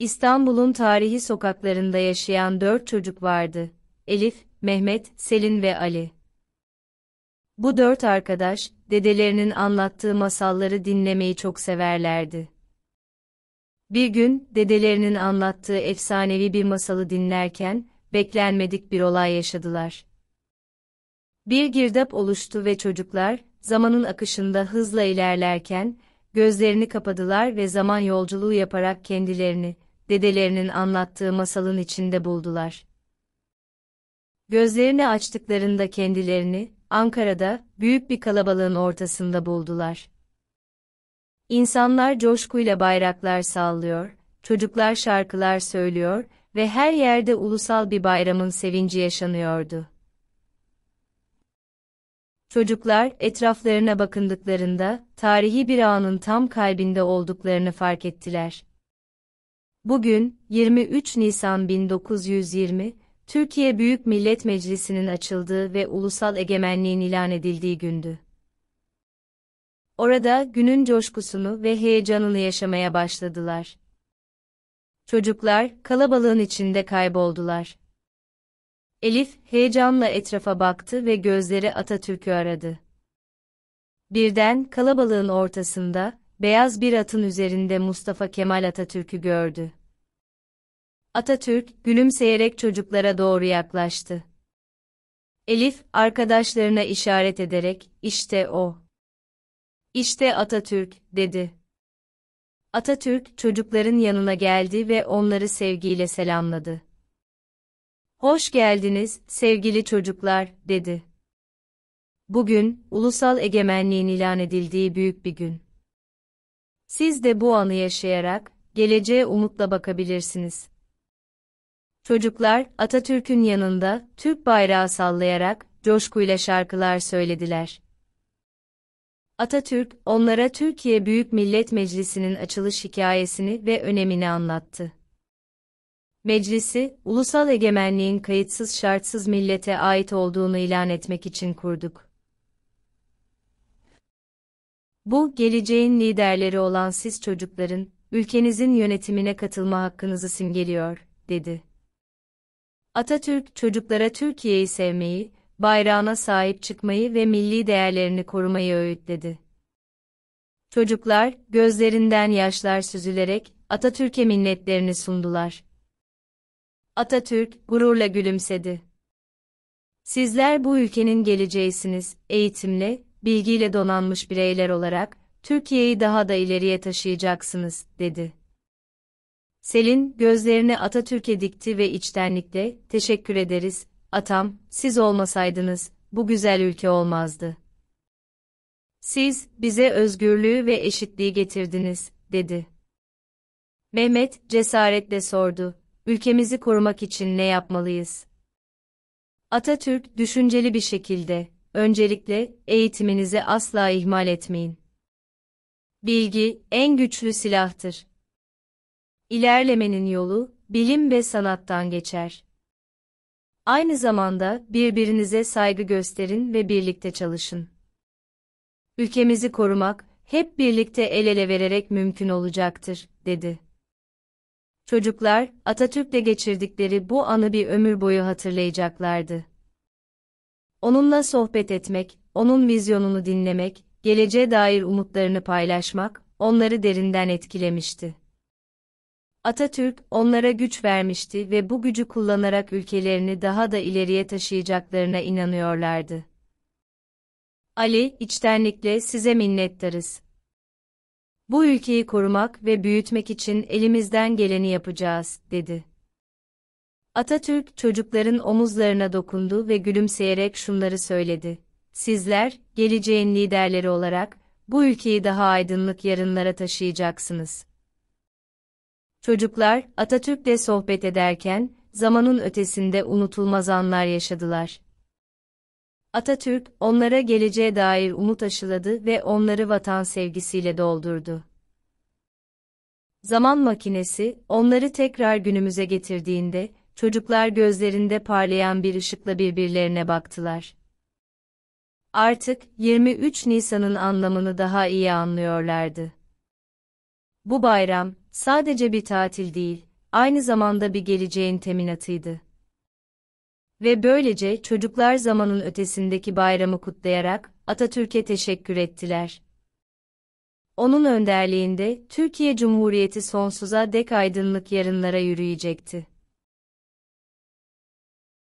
İstanbul'un tarihi sokaklarında yaşayan dört çocuk vardı. Elif, Mehmet, Selin ve Ali. Bu dört arkadaş, dedelerinin anlattığı masalları dinlemeyi çok severlerdi. Bir gün, dedelerinin anlattığı efsanevi bir masalı dinlerken, beklenmedik bir olay yaşadılar. Bir girdap oluştu ve çocuklar, zamanın akışında hızla ilerlerken, gözlerini kapadılar ve zaman yolculuğu yaparak kendilerini, dedelerinin anlattığı masalın içinde buldular. Gözlerini açtıklarında kendilerini, Ankara'da, büyük bir kalabalığın ortasında buldular. İnsanlar coşkuyla bayraklar sallıyor, çocuklar şarkılar söylüyor ve her yerde ulusal bir bayramın sevinci yaşanıyordu. Çocuklar etraflarına bakındıklarında tarihi bir anın tam kalbinde olduklarını fark ettiler. Bugün 23 Nisan 1920 Türkiye Büyük Millet Meclisi'nin açıldığı ve ulusal egemenliğin ilan edildiği gündü. Orada günün coşkusunu ve heyecanını yaşamaya başladılar. Çocuklar kalabalığın içinde kayboldular. Elif heyecanla etrafa baktı ve gözleri Atatürk'ü aradı. Birden kalabalığın ortasında beyaz bir atın üzerinde Mustafa Kemal Atatürk'ü gördü. Atatürk, gülümseyerek çocuklara doğru yaklaştı. Elif, arkadaşlarına işaret ederek, işte o. İşte Atatürk, dedi. Atatürk, çocukların yanına geldi ve onları sevgiyle selamladı. Hoş geldiniz, sevgili çocuklar, dedi. Bugün, ulusal egemenliğin ilan edildiği büyük bir gün. Siz de bu anı yaşayarak, geleceğe umutla bakabilirsiniz. Çocuklar, Atatürk'ün yanında, Türk bayrağı sallayarak, coşkuyla şarkılar söylediler. Atatürk, onlara Türkiye Büyük Millet Meclisi'nin açılış hikayesini ve önemini anlattı. Meclisi, ulusal egemenliğin kayıtsız şartsız millete ait olduğunu ilan etmek için kurduk. Bu, geleceğin liderleri olan siz çocukların, ülkenizin yönetimine katılma hakkınızı simgeliyor, dedi. Atatürk, çocuklara Türkiye'yi sevmeyi, bayrağına sahip çıkmayı ve milli değerlerini korumayı öğütledi. Çocuklar, gözlerinden yaşlar süzülerek, Atatürk'e minnetlerini sundular. Atatürk, gururla gülümsedi. Sizler bu ülkenin geleceğisiniz, eğitimle, bilgiyle donanmış bireyler olarak Türkiye'yi daha da ileriye taşıyacaksınız, dedi. Selin, gözlerini Atatürk'e dikti ve içtenlikle, teşekkür ederiz, atam, siz olmasaydınız, bu güzel ülke olmazdı. Siz, bize özgürlüğü ve eşitliği getirdiniz, dedi. Mehmet, cesaretle sordu, ülkemizi korumak için ne yapmalıyız? Atatürk, düşünceli bir şekilde, Öncelikle eğitiminizi asla ihmal etmeyin. Bilgi en güçlü silahtır. İlerlemenin yolu bilim ve sanattan geçer. Aynı zamanda birbirinize saygı gösterin ve birlikte çalışın. Ülkemizi korumak hep birlikte el ele vererek mümkün olacaktır, dedi. Çocuklar Atatürk'le geçirdikleri bu anı bir ömür boyu hatırlayacaklardı. Onunla sohbet etmek, onun vizyonunu dinlemek, geleceğe dair umutlarını paylaşmak onları derinden etkilemişti. Atatürk onlara güç vermişti ve bu gücü kullanarak ülkelerini daha da ileriye taşıyacaklarına inanıyorlardı. Ali, içtenlikle size minnettarız. Bu ülkeyi korumak ve büyütmek için elimizden geleni yapacağız, dedi. Atatürk çocukların omuzlarına dokundu ve gülümseyerek şunları söyledi. Sizler, geleceğin liderleri olarak, bu ülkeyi daha aydınlık yarınlara taşıyacaksınız. Çocuklar, Atatürk'le sohbet ederken, zamanın ötesinde unutulmaz anlar yaşadılar. Atatürk, onlara geleceğe dair umut aşıladı ve onları vatan sevgisiyle doldurdu. Zaman makinesi, onları tekrar günümüze getirdiğinde, Çocuklar gözlerinde parlayan bir ışıkla birbirlerine baktılar. Artık 23 Nisan'ın anlamını daha iyi anlıyorlardı. Bu bayram sadece bir tatil değil, aynı zamanda bir geleceğin teminatıydı. Ve böylece çocuklar zamanın ötesindeki bayramı kutlayarak Atatürk'e teşekkür ettiler. Onun önderliğinde Türkiye Cumhuriyeti sonsuza dek aydınlık yarınlara yürüyecekti.